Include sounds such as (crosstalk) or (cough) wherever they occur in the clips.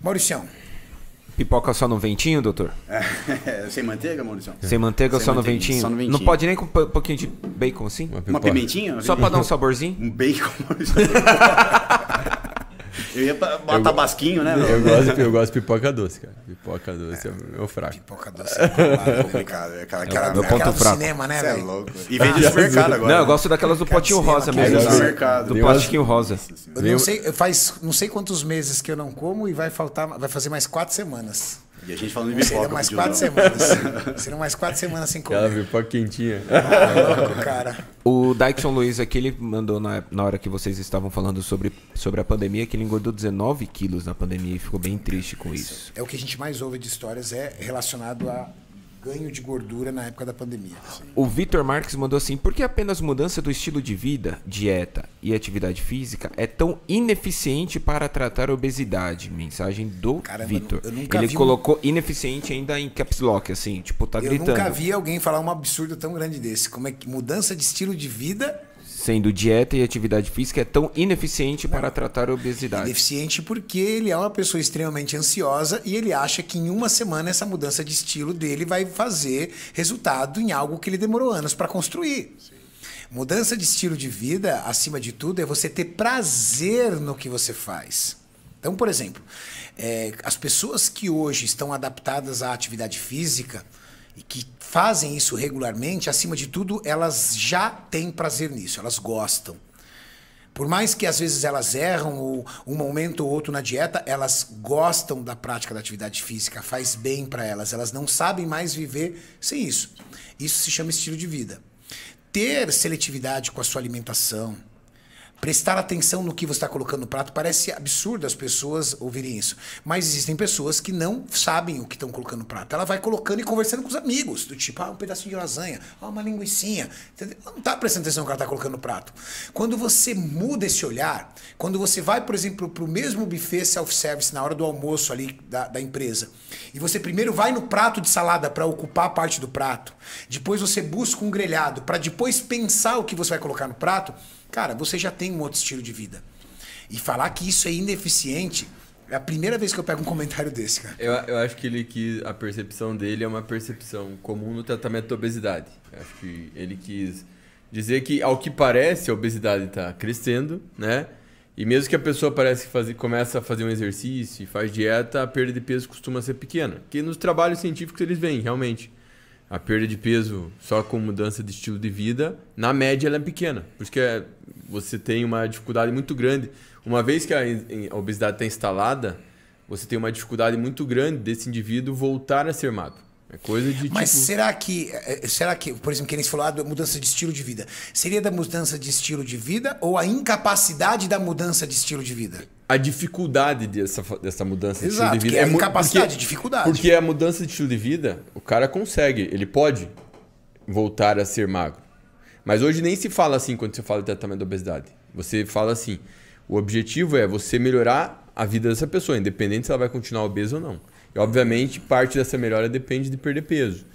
Mauricião. Pipoca só no ventinho, doutor? É, (laughs) sem manteiga, Maurício? Sem manteiga, sem só, manteiga no ventinho. só no ventinho. Não pode nem com um pouquinho de bacon assim? Uma, uma pimentinha? Só pra dar um saborzinho? Um bacon, Maurício. (laughs) Eu ia botar né? Eu gosto, eu gosto de pipoca doce, cara. Pipoca doce é, o meu é, fraco. Pipoca doce é, é complicado. É aquela, é aquela, meu ponto fraco. cinema, né, velho? É louco. E ah, vende de mercado agora. Não, eu né? gosto daquelas do potinho rosa mesmo. Do plastiquinho rosa. Eu não sei, faz não sei quantos meses que eu não como e vai faltar, vai fazer mais quatro semanas. E a gente falando de pipoca. Seriam mais quatro semanas. (laughs) Seriam mais quatro semanas sem comer. Aquela pipoca quentinha. Ah, louco, cara. O Dyson Luiz aqui, ele mandou na, na hora que vocês estavam falando sobre, sobre a pandemia, que ele engordou 19 quilos na pandemia e ficou bem triste com isso. É o que a gente mais ouve de histórias, é relacionado a ganho de gordura na época da pandemia. Assim. O Vitor Marques mandou assim: por que apenas mudança do estilo de vida, dieta e atividade física é tão ineficiente para tratar a obesidade? Mensagem do Vitor. Ele colocou um... ineficiente ainda em caps lock, assim, tipo, tá eu gritando. Eu nunca vi alguém falar um absurdo tão grande desse. Como é que mudança de estilo de vida sendo dieta e atividade física, é tão ineficiente Não. para tratar a obesidade? Ineficiente porque ele é uma pessoa extremamente ansiosa e ele acha que em uma semana essa mudança de estilo dele vai fazer resultado em algo que ele demorou anos para construir. Sim. Mudança de estilo de vida, acima de tudo, é você ter prazer no que você faz. Então, por exemplo, é, as pessoas que hoje estão adaptadas à atividade física, e que fazem isso regularmente, acima de tudo, elas já têm prazer nisso, elas gostam. Por mais que às vezes elas erram ou um momento ou outro na dieta, elas gostam da prática da atividade física, faz bem para elas, elas não sabem mais viver sem isso. Isso se chama estilo de vida. Ter seletividade com a sua alimentação, prestar atenção no que você está colocando no prato. Parece absurdo as pessoas ouvirem isso. Mas existem pessoas que não sabem o que estão colocando no prato. Ela vai colocando e conversando com os amigos, do tipo, ah, um pedacinho de lasanha, ah, uma linguiçinha. Entendeu? Ela não está prestando atenção no que ela está colocando no prato. Quando você muda esse olhar, quando você vai, por exemplo, para o mesmo buffet self-service na hora do almoço ali da, da empresa, e você primeiro vai no prato de salada para ocupar a parte do prato, depois você busca um grelhado para depois pensar o que você vai colocar no prato, Cara, você já tem um outro estilo de vida. E falar que isso é ineficiente é a primeira vez que eu pego um comentário desse, cara. Eu, eu acho que ele quis. A percepção dele é uma percepção comum no tratamento da obesidade. Eu acho que ele quis dizer que, ao que parece, a obesidade está crescendo, né? E mesmo que a pessoa parece que faz, começa a fazer um exercício e faz dieta, a perda de peso costuma ser pequena. Que nos trabalhos científicos eles veem, realmente. A perda de peso só com mudança de estilo de vida, na média, ela é pequena. Porque é, você tem uma dificuldade muito grande. Uma vez que a, obesidade está instalada, você tem uma dificuldade muito grande desse indivíduo voltar a ser magro. É coisa de Mas tipo... será que, é, é, será que, por exemplo, que eles ah, da mudança de estilo de vida, seria da mudança de estilo de vida ou a incapacidade da mudança de estilo de vida? a dificuldade dessa, dessa mudança Exato, de estilo de vida. é, é porque, dificuldade. Porque a mudança de estilo de vida, o cara consegue, ele pode voltar a ser magro. Mas hoje nem se fala assim quando você fala de tratamento da obesidade. Você fala assim, o objetivo é você melhorar a vida dessa pessoa, independente se ela vai continuar obesa ou não. E obviamente parte dessa melhora depende de perder peso.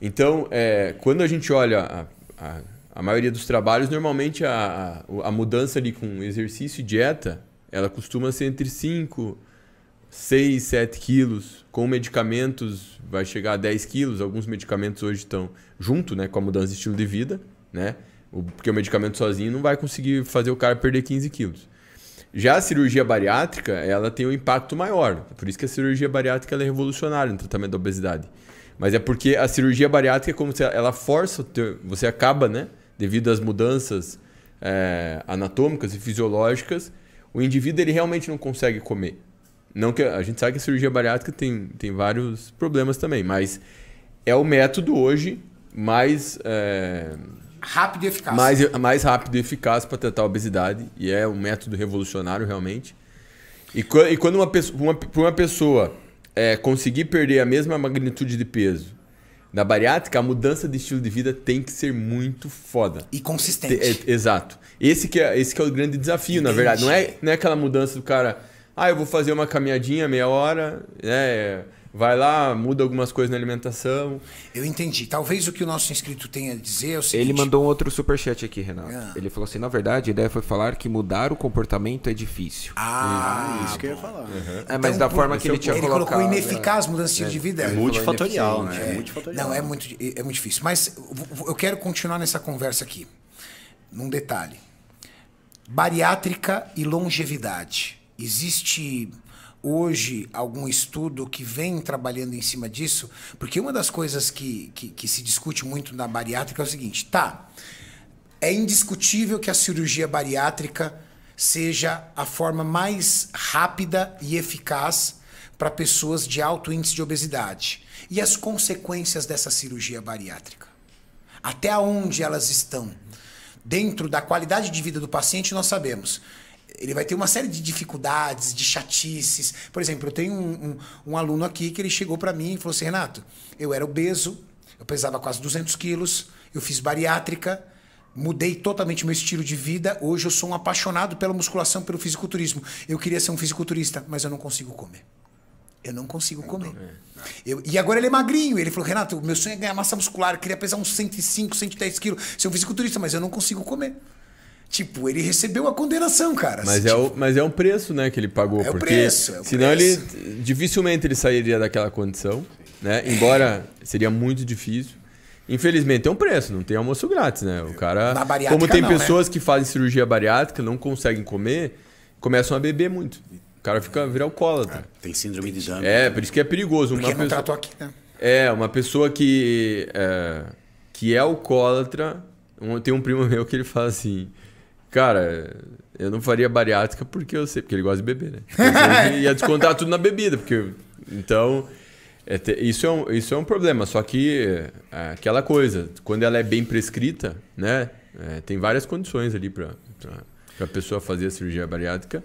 Então, é, quando a gente olha a, a, a maioria dos trabalhos, normalmente a, a, a mudança ali com exercício e dieta ela costuma ser entre 5, 6, 7 quilos. Com medicamentos vai chegar a 10 quilos. Alguns medicamentos hoje estão junto né, com a mudança de estilo de vida, né? Porque o medicamento sozinho não vai conseguir fazer o cara perder 15 quilos. Já a cirurgia bariátrica, ela tem um impacto maior. Por isso que a cirurgia bariátrica é revolucionária no tratamento da obesidade. Mas é porque a cirurgia bariátrica é como se ela força, você acaba, né? Devido às mudanças é, anatômicas e fisiológicas, o indivíduo ele realmente não consegue comer. Não que a gente sabe que a cirurgia bariátrica tem, tem vários problemas também, mas é o método hoje mais é, rápido e eficaz. Mais, mais rápido e eficaz para tratar a obesidade e é um método revolucionário realmente. E, e quando uma pessoa, uma, uma pessoa é, conseguir perder a mesma magnitude de peso na bariátrica, a mudança de estilo de vida tem que ser muito foda. E consistente. É, exato. Esse que é, esse que é o grande desafio, Entendi. na verdade. Não é, não é aquela mudança do cara, ah, eu vou fazer uma caminhadinha meia hora, né? Vai lá, muda algumas coisas na alimentação. Eu entendi. Talvez o que o nosso inscrito tenha a dizer é o seguinte... Ele mandou um outro superchat aqui, Renato. Ah. Ele falou assim: na verdade, a ideia foi falar que mudar o comportamento é difícil. Ah, isso que eu ia falar. Uhum. É, mas então, da forma que é ele tinha colocado. Ele colocou ineficaz é, mudança né? de é, vida. É multifatorial, né? É, multifatorial. Não, é muito, é muito difícil. Mas eu quero continuar nessa conversa aqui, num detalhe. Bariátrica e longevidade. Existe hoje algum estudo que vem trabalhando em cima disso? Porque uma das coisas que, que, que se discute muito na bariátrica é o seguinte: tá, é indiscutível que a cirurgia bariátrica seja a forma mais rápida e eficaz para pessoas de alto índice de obesidade. E as consequências dessa cirurgia bariátrica? Até onde elas estão? dentro da qualidade de vida do paciente, nós sabemos. Ele vai ter uma série de dificuldades, de chatices. Por exemplo, eu tenho um, um, um aluno aqui que ele chegou para mim e falou assim: Renato, eu era obeso, eu pesava quase 200 quilos, eu fiz bariátrica, mudei totalmente meu estilo de vida. Hoje eu sou um apaixonado pela musculação, pelo fisiculturismo. Eu queria ser um fisiculturista, mas eu não consigo comer. Eu não consigo é, comer. Então, é. Eu, e agora ele é magrinho. Ele falou, Renato, meu sonho é ganhar massa muscular. Eu queria pesar uns 105, 110 quilos. Ser um fisiculturista, mas eu não consigo comer. Tipo, ele recebeu a condenação, cara. Mas, assim, é, tipo... o, mas é um preço, né, que ele pagou. É o porque preço. É o senão preço. ele dificilmente ele sairia daquela condição, né? Embora seria muito difícil. Infelizmente é um preço, não tem almoço grátis, né? O cara. como tem não, né? pessoas né? que fazem cirurgia bariátrica, não conseguem comer, começam a beber muito cara fica virar alcoólatra. É, tem síndrome de Down. É, por isso que é perigoso. uma é pessoa... aqui, né? É, uma pessoa que é, que é alcoólatra. Um, tem um primo meu que ele fala assim: Cara, eu não faria bariátrica porque eu sei, porque ele gosta de beber, né? Ele ia descontar tudo na bebida, porque. Então. É isso, é um, isso é um problema, só que é, aquela coisa, quando ela é bem prescrita, né? É, tem várias condições ali para a pessoa fazer a cirurgia bariátrica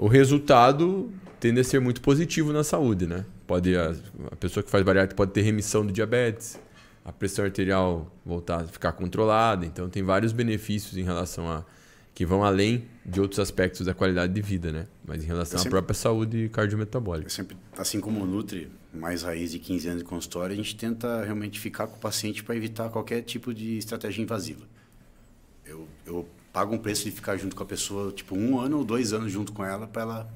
o resultado tende a ser muito positivo na saúde, né? Pode a, a pessoa que faz bariátrica pode ter remissão do diabetes, a pressão arterial voltar a ficar controlada, então tem vários benefícios em relação a que vão além de outros aspectos da qualidade de vida, né? Mas em relação sempre, à própria saúde cardiometabólica. sempre, assim como o Nutri, mais raiz de 15 anos de consultório, a gente tenta realmente ficar com o paciente para evitar qualquer tipo de estratégia invasiva. Eu, eu paga um preço de ficar junto com a pessoa, tipo, um ano ou dois anos junto com ela, para ela,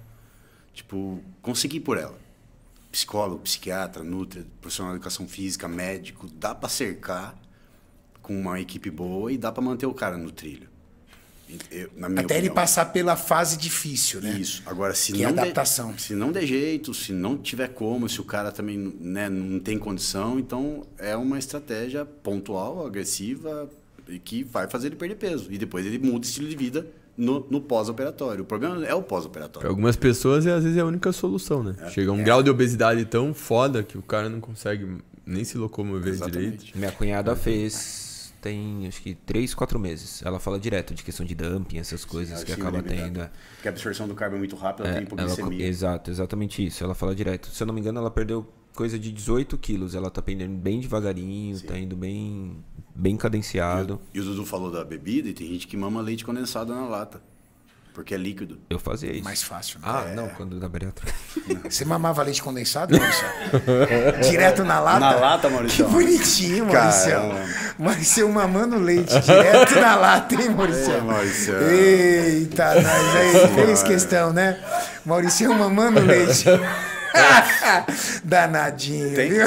tipo, conseguir por ela. Psicólogo, psiquiatra, nutra, profissional de educação física, médico, dá para cercar com uma equipe boa e dá para manter o cara no trilho. Eu, Até opinião. ele passar pela fase difícil, né? Isso. Agora, se que é não é adaptação. De, se não der jeito, se não tiver como, se o cara também né, não tem condição, então é uma estratégia pontual, agressiva, e que vai fazer ele perder peso. E depois ele muda o estilo de vida no, no pós-operatório. O problema é o pós-operatório. Para algumas pessoas, é, às vezes, é a única solução, né? É, Chega um é. grau de obesidade tão foda que o cara não consegue nem se locomover direito. Minha cunhada fez, tem acho que 3, 4 meses. Ela fala direto de questão de dumping, essas coisas Sim, é que acaba tendo. que é. Porque a absorção do carbo é muito rápida, ela é, tem hipoglicemia. Ela, exato, exatamente isso. Ela fala direto. Se eu não me engano, ela perdeu coisa de 18 quilos. Ela tá pendendo bem devagarinho, Sim. tá indo bem, bem cadenciado. E, e o Dudu falou da bebida e tem gente que mama leite condensado na lata. Porque é líquido. Eu fazia isso. Mais fácil, né? Ah, é. não, quando da bariátrica. (laughs) Você mamava leite condensado, Maurício? (laughs) direto na lata? Na lata, Maurício. Que bonitinho, Maurício. Maurício mamando leite direto na lata, hein, Maurício? Maurício. Eita, mas aí fez questão, né? Maurício mamando leite. (laughs) (laughs) Danadinho, Tem? viu?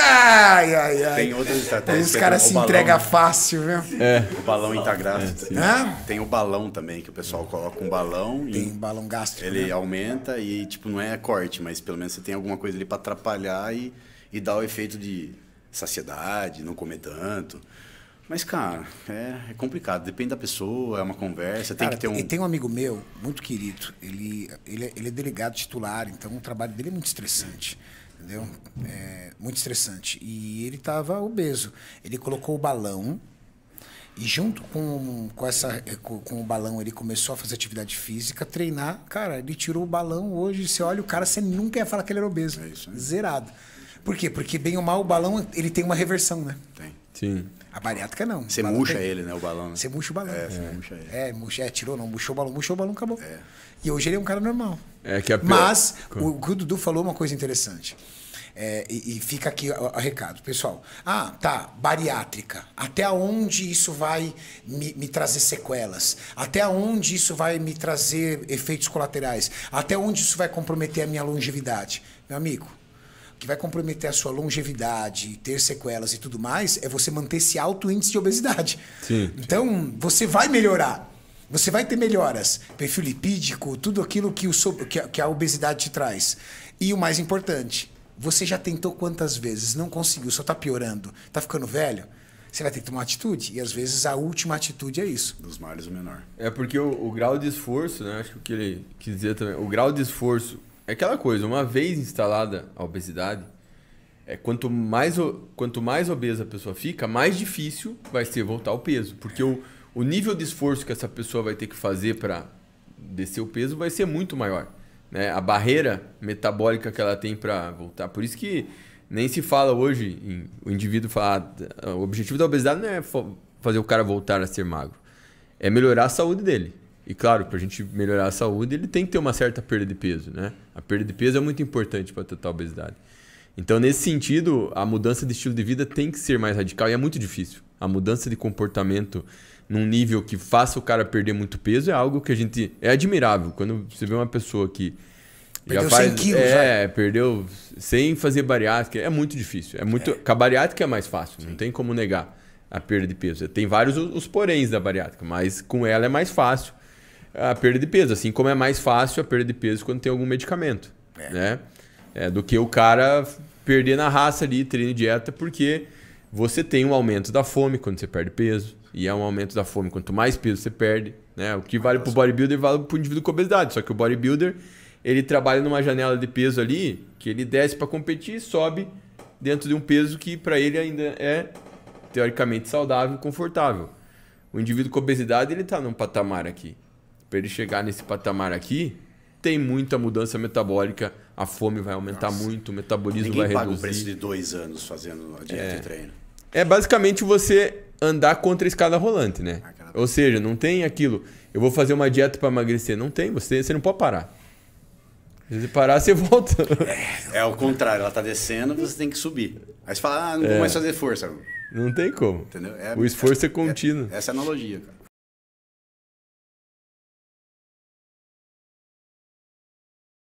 ai, ai, ai. Tem outras estratégias. Os caras se entregam fácil, viu? É. O balão intragráfico. É, Tem o balão também, que o pessoal coloca um balão. Tem um balão gasto. Ele né? aumenta e, tipo, não é corte, mas pelo menos você tem alguma coisa ali para atrapalhar e, e dar o efeito de saciedade, não comer tanto. Mas, cara, é, é, complicado. Depende da pessoa, é uma conversa, cara, tem que ter um... E tem um amigo meu, muito querido, ele, ele, é, ele é delegado titular, então o trabalho dele é muito estressante, entendeu? É muito estressante. E ele estava obeso. Ele colocou o balão e junto com, com, essa, com, com, o balão, ele começou a fazer atividade física, treinar. Cara, ele tirou o balão hoje. Você olha o cara, você nunca ia falar que ele era obeso. É isso, né? Zerado. Por quê? Porque, bem ou mal, o balão ele tem uma reversão, né? Tem. Sim. A bariátrica não. Você murcha ele, né? O balão. Né? Você murcha o balão. É, você é. murcha ele. É, murcha, é, tirou, não. Murchou o balão, murchou o balão, acabou. É. E hoje ele é um cara normal. É que é pior. Mas o, o, Dudu falou é uma coisa interessante. É, e, e, fica aqui o, o, recado, pessoal. Ah, tá, bariátrica. Até onde isso vai me, me trazer sequelas? Até onde isso vai me trazer efeitos colaterais? Até onde isso vai comprometer a minha longevidade? Meu amigo, que vai comprometer a sua longevidade, ter sequelas e tudo mais, é você manter esse alto índice de obesidade. Sim, então, você vai melhorar. Você vai ter melhoras, perfil lipídico, tudo aquilo que, o, que, a, obesidade te traz. E o mais importante, você já tentou quantas vezes, não conseguiu, só está piorando, está ficando velho? Você vai ter que tomar uma atitude. E às vezes a última atitude é isso. Dos males o menor. É porque o, o grau de esforço, né? Acho que o que ele quis dizer também, o grau de esforço é aquela coisa, uma vez instalada a obesidade, é, quanto, mais, quanto mais obesa a pessoa fica, mais difícil vai ser voltar ao peso. Porque o, o nível de esforço que essa pessoa vai ter que fazer para descer o peso vai ser muito maior. Né? A barreira metabólica que ela tem para voltar. Por isso que nem se fala hoje, em, o indivíduo fala, ah, o objetivo da obesidade não é fazer o cara voltar a ser magro, é melhorar a saúde dele. E claro, para a gente melhorar a saúde, ele tem que ter uma certa perda de peso, né? A perda de peso é muito importante para tratar a obesidade. Então, nesse sentido, a mudança de estilo de vida tem que ser mais radical e é muito difícil. A mudança de comportamento num nível que faça o cara perder muito peso é algo que a gente. É admirável. Quando você vê uma pessoa que. Perdeu já faz, 100 quilos. É, já. perdeu sem fazer bariátrica. É muito difícil. É muito, é. A bariátrica é mais fácil, Sim. não tem como negar a perda de peso. Tem vários os, os poréns da bariátrica, mas com ela é mais fácil a perda de peso. Assim como é mais fácil a perda de peso quando tem algum medicamento, é. né? É, do que o cara perder na raça ali, treino e dieta, porque você tem um aumento da fome quando você perde peso. E é um aumento da fome. Quanto mais peso você perde, né? O que vale para o bodybuilder vale para o indivíduo com obesidade. Só que o bodybuilder, ele trabalha numa janela de peso ali, que ele desce para competir e sobe dentro de um peso que para ele ainda é teoricamente saudável, confortável. O indivíduo com obesidade, ele está num patamar aqui para ele chegar nesse patamar aqui, tem muita mudança metabólica, a fome vai aumentar Nossa. muito, o metabolismo Ninguém vai paga reduzir. paga o preço de dois anos fazendo a dieta é. e treino. É basicamente você andar contra a escada rolante, né? Aquela... Ou seja, não tem aquilo, eu vou fazer uma dieta para emagrecer. Não tem, você, você não pode parar. Se você parar, você volta. (laughs) É, é o contrário, ela tá descendo, você tem que subir. Aí você fala, ah, não vou é. mais fazer força. Não tem como. Entendeu? É, o esforço é, é contínuo. essa é a analogia, cara.